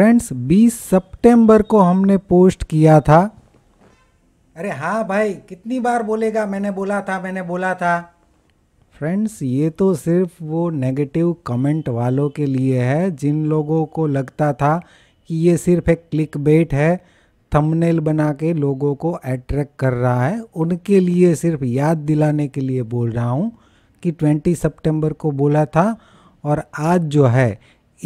Friends 20 सितंबर को हमने post किया था अरे हाँ भाई कितनी बार बोलेगा मैंने बोला था मैंने बोला था फ्रेंड्स ये तो सिर्फ वो नेगेटिव कमेंट वालों के लिए है जिन लोगों को लगता था कि ये सिर्फ एक क्लिक बेट है थंबनेल बना के लोगों को अट्रैक्ट कर रहा है उनके लिए सिर्फ याद दिलाने के लिए बोल रहा हूँ कि 20 सितंबर को बोला था और आज जो है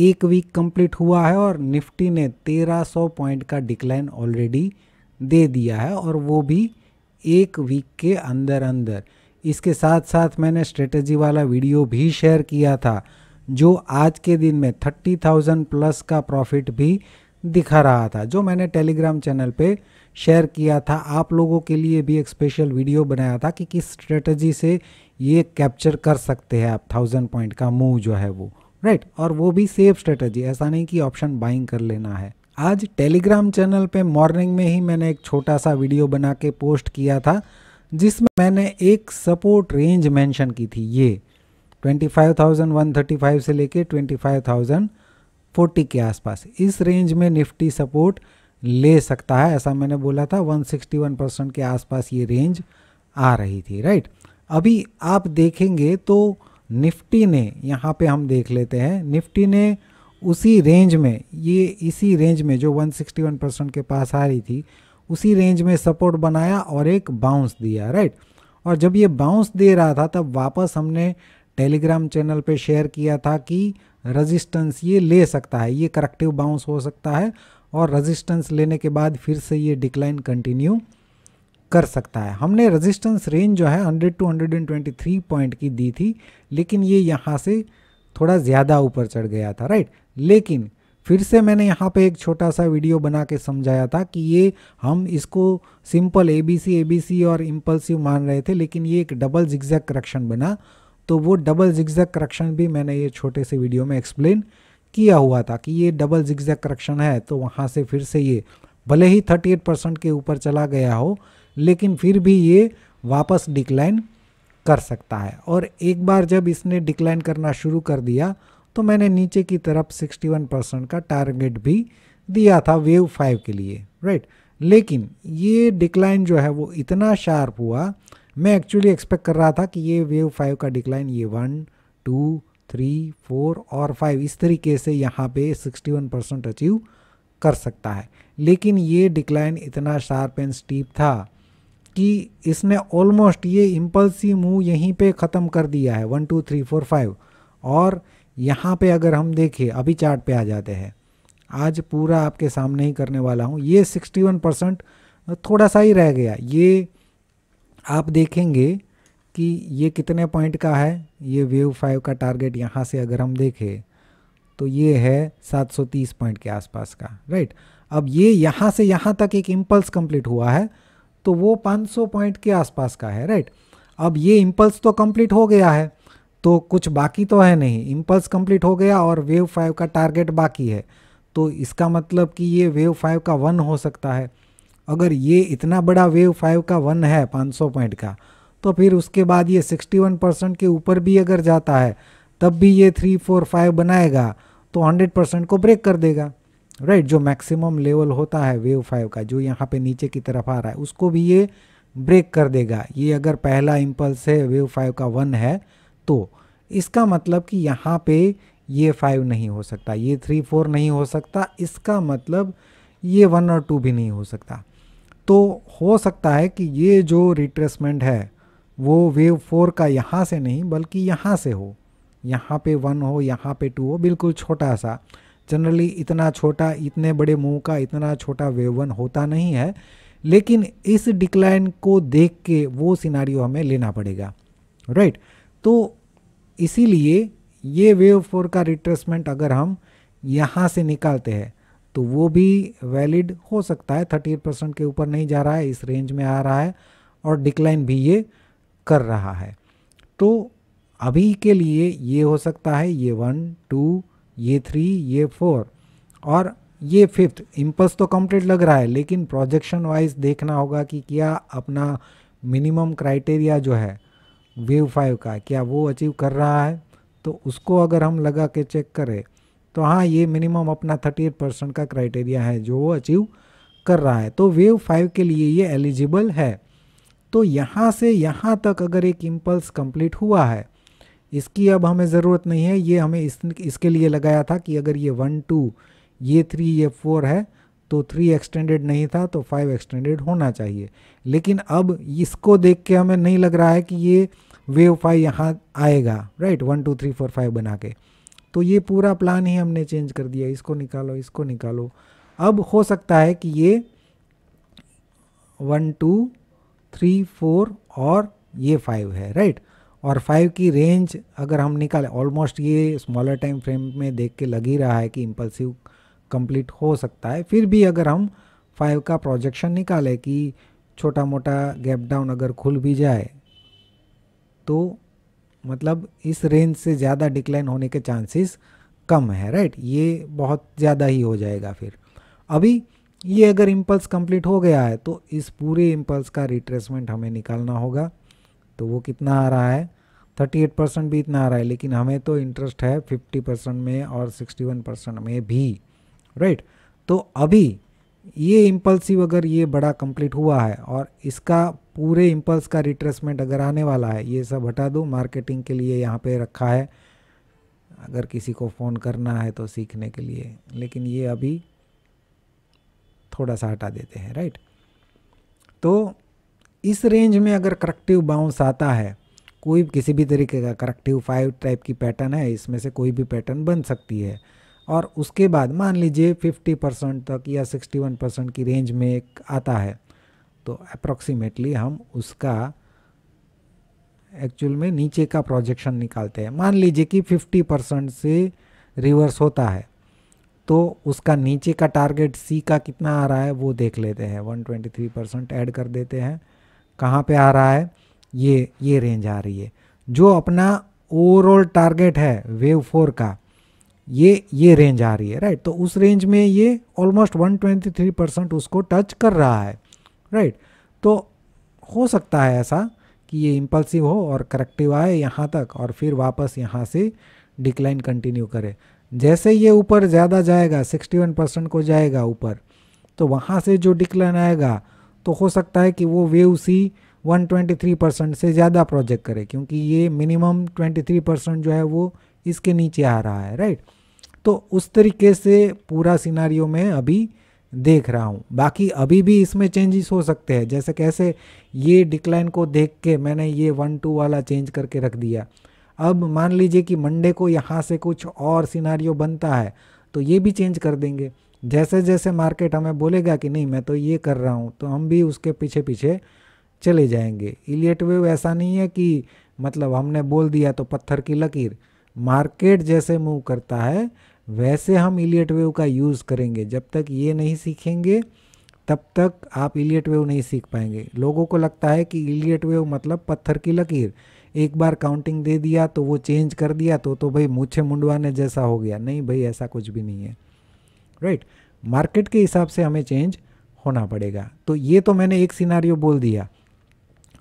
एक वीक कंप्लीट हुआ है और निफ्टी ने 1300 पॉइंट का डिक्लाइन ऑलरेडी दे दिया है और वो भी एक वीक के अंदर अंदर इसके साथ साथ मैंने स्ट्रेटजी वाला वीडियो भी शेयर किया था जो आज के दिन में 30,000 प्लस का प्रॉफिट भी दिखा रहा था जो मैंने टेलीग्राम चैनल पे शेयर किया था आप लोगों के लिए भी एक स्पेशल वीडियो बनाया था कि किस स्ट्रेटजी से ये कैप्चर कर सकते हैं आप थाउजेंड पॉइंट का मूव जो है वो राइट और वो भी सेफ स्ट्रेटजी ऐसा नहीं कि ऑप्शन बाइंग कर लेना है आज टेलीग्राम चैनल पे मॉर्निंग में ही मैंने एक छोटा सा वीडियो बना के पोस्ट किया था जिसमें मैंने एक सपोर्ट रेंज मेंशन की थी ये 25,135 से लेके 25,040 के आसपास इस रेंज में निफ्टी सपोर्ट ले सकता है ऐसा मैंने बोला था 161 परसेंट के आसपास ये रेंज आ रही थी राइट अभी आप देखेंगे तो निफ्टी ने यहाँ पे हम देख लेते हैं निफ्टी ने उसी रेंज में ये इसी रेंज में जो 161 परसेंट के पास आ रही थी उसी रेंज में सपोर्ट बनाया और एक बाउंस दिया राइट और जब ये बाउंस दे रहा था तब वापस हमने टेलीग्राम चैनल पे शेयर किया था कि रेजिस्टेंस ये ले सकता है ये करेक्टिव बाउंस हो सकता है और रेजिस्टेंस लेने के बाद फिर से ये डिक्लाइन कंटिन्यू कर सकता है हमने रेजिस्टेंस रेंज जो है 100 टू 123 पॉइंट की दी थी लेकिन ये यहाँ से थोड़ा ज़्यादा ऊपर चढ़ गया था राइट लेकिन फिर से मैंने यहाँ पे एक छोटा सा वीडियो बना के समझाया था कि ये हम इसको simple A B C A B C और इम्पल्सिव मान रहे थे लेकिन ये एक डबल जिग्जैग करेक्शन बना तो वो डबल जिग्जैक करेक्शन भी मैंने ये छोटे से वीडियो में एक्सप्लेन किया हुआ था कि ये डबल जिग्जैक करेक्शन है तो वहाँ से फिर से ये भले ही थर्टी परसेंट के ऊपर चला गया हो लेकिन फिर भी ये वापस डिक्लाइन कर सकता है और एक बार जब इसने डिक्लाइन करना शुरू कर दिया तो मैंने नीचे की तरफ 61 परसेंट का टारगेट भी दिया था वेव फाइव के लिए राइट लेकिन ये डिक्लाइन जो है वो इतना शार्प हुआ मैं एक्चुअली एक्सपेक्ट कर रहा था कि ये वेव फाइव का डिक्लाइन ये वन टू थ्री फोर और फाइव इस तरीके से यहाँ पे 61 परसेंट अचीव कर सकता है लेकिन ये डिक्लाइन इतना शार्प एंड स्टीप था कि इसने ऑलमोस्ट ये इम्पल्सिव मूव यहीं पे ख़त्म कर दिया है one two three four five और यहाँ पे अगर हम देखें अभी चार्ट पे आ जाते हैं आज पूरा आपके सामने ही करने वाला हूँ ये सिक्सटी वन परसेंट थोड़ा सा ही रह गया ये आप देखेंगे कि ये कितने पॉइंट का है ये वेव फाइव का टारगेट यहाँ से अगर हम देखें तो ये है 730 पॉइंट के आसपास का राइट अब ये यहाँ से यहाँ तक एक इम्पल्स कंप्लीट हुआ है तो वो 500 पॉइंट के आसपास का है राइट अब ये इम्पल्स तो कंप्लीट हो गया है तो कुछ बाकी तो है नहीं इम्पल्स कंप्लीट हो गया और वेव फाइव का टारगेट बाकी है तो इसका मतलब कि ये वेव फाइव का वन हो सकता है अगर ये इतना बड़ा वेव फाइव का वन है 500 पॉइंट का तो फिर उसके बाद ये 61 परसेंट के ऊपर भी अगर जाता है तब भी ये थ्री फोर फाइव बनाएगा तो 100 परसेंट को ब्रेक कर देगा राइट जो मैक्सिमम लेवल होता है वेव फाइव का जो यहाँ पे नीचे की तरफ आ रहा है उसको भी ये ब्रेक कर देगा ये अगर पहला इम्पल्स है वेव फाइव का वन है तो इसका मतलब कि यहाँ पे ये फाइव नहीं हो सकता ये थ्री फोर नहीं हो सकता इसका मतलब ये वन और टू भी नहीं हो सकता तो हो सकता है कि ये जो रिट्रेसमेंट है वो वेव फोर का यहाँ से नहीं बल्कि यहाँ से हो यहाँ पे वन हो यहाँ पे टू हो बिल्कुल छोटा सा जनरली इतना छोटा इतने बड़े मुंह का इतना छोटा वेवन होता नहीं है लेकिन इस डिक्लाइन को देख के वो सिनारियो हमें लेना पड़ेगा राइट तो इसीलिए ये वेव फोर का रिट्रेसमेंट अगर हम यहाँ से निकालते हैं तो वो भी वैलिड हो सकता है थर्टी एट परसेंट के ऊपर नहीं जा रहा है इस रेंज में आ रहा है और डिक्लाइन भी ये कर रहा है तो अभी के लिए ये हो सकता है ये वन टू ये थ्री ये फोर और ये फिफ्थ इम्पल्स तो कंप्लीट लग रहा है लेकिन प्रोजेक्शन वाइज देखना होगा कि क्या अपना मिनिमम क्राइटेरिया जो है वेव फाइव का क्या वो अचीव कर रहा है तो उसको अगर हम लगा के चेक करें तो हाँ ये मिनिमम अपना थर्टी एट परसेंट का क्राइटेरिया है जो वो अचीव कर रहा है तो वेव फाइव के लिए ये एलिजिबल है तो यहाँ से यहाँ तक अगर एक इम्पल्स कंप्लीट हुआ है इसकी अब हमें ज़रूरत नहीं है ये हमें इस, इसके लिए लगाया था कि अगर ये वन टू ये थ्री ये फोर है तो थ्री एक्सटेंडेड नहीं था तो फाइव एक्सटेंडेड होना चाहिए लेकिन अब इसको देख के हमें नहीं लग रहा है कि ये वेव फाइव यहाँ आएगा right one two three four five बना के तो ये पूरा प्लान ही हमने चेंज कर दिया इसको निकालो इसको निकालो अब हो सकता है कि ये वन टू थ्री फोर और ये फाइव है राइट right? और फाइव की रेंज अगर हम निकालें ऑलमोस्ट ये स्मॉलर टाइम फ्रेम में देख के लग ही रहा है कि इम्पल्सिव कंप्लीट हो सकता है फिर भी अगर हम फाइव का प्रोजेक्शन निकालें कि छोटा मोटा गैप डाउन अगर खुल भी जाए तो मतलब इस रेंज से ज़्यादा डिक्लाइन होने के चांसेस कम है राइट ये बहुत ज़्यादा ही हो जाएगा फिर अभी ये अगर इम्पल्स कंप्लीट हो गया है तो इस पूरे इम्पल्स का रिट्रेसमेंट हमें निकालना होगा तो वो कितना आ रहा है थर्टी एट परसेंट भी इतना आ रहा है लेकिन हमें तो इंटरेस्ट है फिफ्टी परसेंट में और सिक्सटी वन परसेंट में भी राइट right? तो अभी ये इम्पल्सिव अगर ये बड़ा कंप्लीट हुआ है और इसका पूरे इम्पल्स का रिट्रेसमेंट अगर आने वाला है ये सब हटा दो मार्केटिंग के लिए यहाँ पे रखा है अगर किसी को फ़ोन करना है तो सीखने के लिए लेकिन ये अभी थोड़ा सा हटा देते हैं राइट तो इस रेंज में अगर करेक्टिव बाउंस आता है कोई किसी भी तरीके का करेक्टिव फाइव टाइप की पैटर्न है इसमें से कोई भी पैटर्न बन सकती है और उसके बाद मान लीजिए 50 परसेंट तक या 61 परसेंट की रेंज में एक आता है तो अप्रॉक्सीमेटली हम उसका एक्चुअल में नीचे का प्रोजेक्शन निकालते हैं मान लीजिए कि 50 परसेंट से रिवर्स होता है तो उसका नीचे का टारगेट सी का कितना आ रहा है वो देख लेते हैं 123 परसेंट ऐड कर देते हैं कहाँ पे आ रहा है ये ये रेंज आ रही है जो अपना ओवरऑल टारगेट है वेव फोर का ये ये रेंज आ रही है राइट तो उस रेंज में ये ऑलमोस्ट 123 परसेंट उसको टच कर रहा है राइट तो हो सकता है ऐसा कि ये इम्पल्सिव हो और करेक्टिव आए यहाँ तक और फिर वापस यहाँ से डिक्लाइन कंटिन्यू करे जैसे ये ऊपर ज़्यादा जाएगा 61 परसेंट को जाएगा ऊपर तो वहाँ से जो डिक्लाइन आएगा तो हो सकता है कि वो वेव सी 123 परसेंट से ज़्यादा प्रोजेक्ट करे क्योंकि ये मिनिमम 23 परसेंट जो है वो इसके नीचे आ रहा है राइट तो उस तरीके से पूरा सिनारियों में अभी देख रहा हूँ बाकी अभी भी इसमें चेंजेस हो सकते हैं जैसे कैसे ये डिक्लाइन को देख के मैंने ये वन टू वाला चेंज करके रख दिया अब मान लीजिए कि मंडे को यहाँ से कुछ और सिनारियो बनता है तो ये भी चेंज कर देंगे जैसे जैसे मार्केट हमें बोलेगा कि नहीं मैं तो ये कर रहा हूँ तो हम भी उसके पीछे पीछे चले जाएंगे इलियट वेव ऐसा नहीं है कि मतलब हमने बोल दिया तो पत्थर की लकीर मार्केट जैसे मूव करता है वैसे हम इलियट वेव का यूज़ करेंगे जब तक ये नहीं सीखेंगे तब तक आप इलियट वेव नहीं सीख पाएंगे लोगों को लगता है कि इलियट वेव मतलब पत्थर की लकीर एक बार काउंटिंग दे दिया तो वो चेंज कर दिया तो तो भाई मूछे मुंडवाने जैसा हो गया नहीं भाई ऐसा कुछ भी नहीं है राइट right? मार्केट के हिसाब से हमें चेंज होना पड़ेगा तो ये तो मैंने एक सिनारियो बोल दिया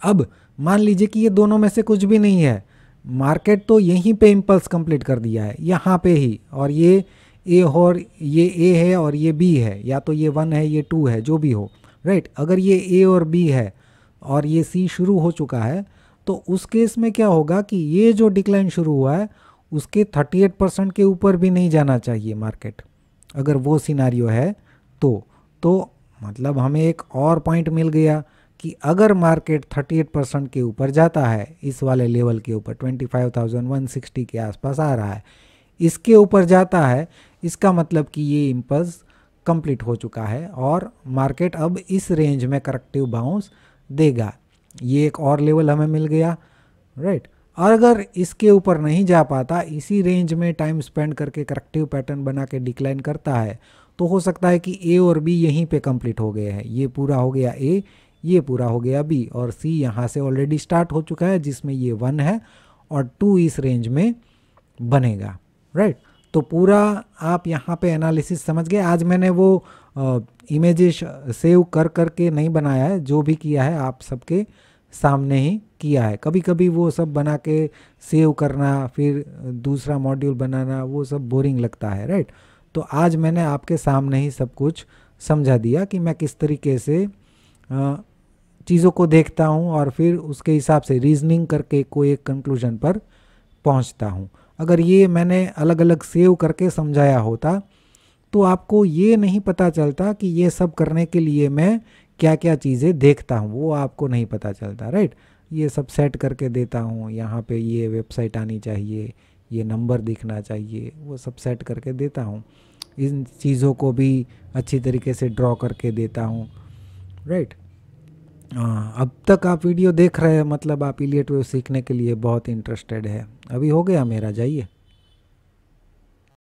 अब मान लीजिए कि ये दोनों में से कुछ भी नहीं है मार्केट तो यहीं पे इम्पल्स कंप्लीट कर दिया है यहाँ पे ही और ये ए और ये ए है और ये बी है या तो ये वन है ये टू है जो भी हो राइट अगर ये ए और बी है और ये सी शुरू हो चुका है तो उस केस में क्या होगा कि ये जो डिक्लाइन शुरू हुआ है उसके 38 परसेंट के ऊपर भी नहीं जाना चाहिए मार्केट अगर वो सिनारियो है तो तो मतलब हमें एक और पॉइंट मिल गया कि अगर मार्केट 38 परसेंट के ऊपर जाता है इस वाले लेवल के ऊपर 25,160 के आसपास आ रहा है इसके ऊपर जाता है इसका मतलब कि ये इम्पल्स कंप्लीट हो चुका है और मार्केट अब इस रेंज में करेक्टिव बाउंस देगा ये एक और लेवल हमें मिल गया राइट और अगर इसके ऊपर नहीं जा पाता इसी रेंज में टाइम स्पेंड करके करेक्टिव पैटर्न बना के डिक्लाइन करता है तो हो सकता है कि ए और बी यहीं पे कंप्लीट हो गए हैं ये पूरा हो गया ए ये पूरा हो गया बी और सी यहाँ से ऑलरेडी स्टार्ट हो चुका है जिसमें ये वन है और टू इस रेंज में बनेगा राइट right? तो पूरा आप यहाँ पे एनालिसिस समझ गए आज मैंने वो इमेजेस सेव कर कर के नहीं बनाया है जो भी किया है आप सबके सामने ही किया है कभी कभी वो सब बना के सेव करना फिर दूसरा मॉड्यूल बनाना वो सब बोरिंग लगता है राइट तो आज मैंने आपके सामने ही सब कुछ समझा दिया कि मैं किस तरीके से चीज़ों को देखता हूँ और फिर उसके हिसाब से रीजनिंग करके कोई एक कंक्लूजन पर पहुँचता हूँ अगर ये मैंने अलग अलग सेव करके समझाया होता तो आपको ये नहीं पता चलता कि ये सब करने के लिए मैं क्या क्या चीज़ें देखता हूँ वो आपको नहीं पता चलता राइट ये सब सेट करके देता हूँ यहाँ पे ये वेबसाइट आनी चाहिए ये नंबर दिखना चाहिए वो सब सेट करके देता हूँ इन चीज़ों को भी अच्छी तरीके से ड्रॉ करके देता हूँ राइट हाँ, अब तक आप वीडियो देख रहे हैं मतलब आप इलियट वेव सीखने के लिए बहुत इंटरेस्टेड है अभी हो गया मेरा जाइए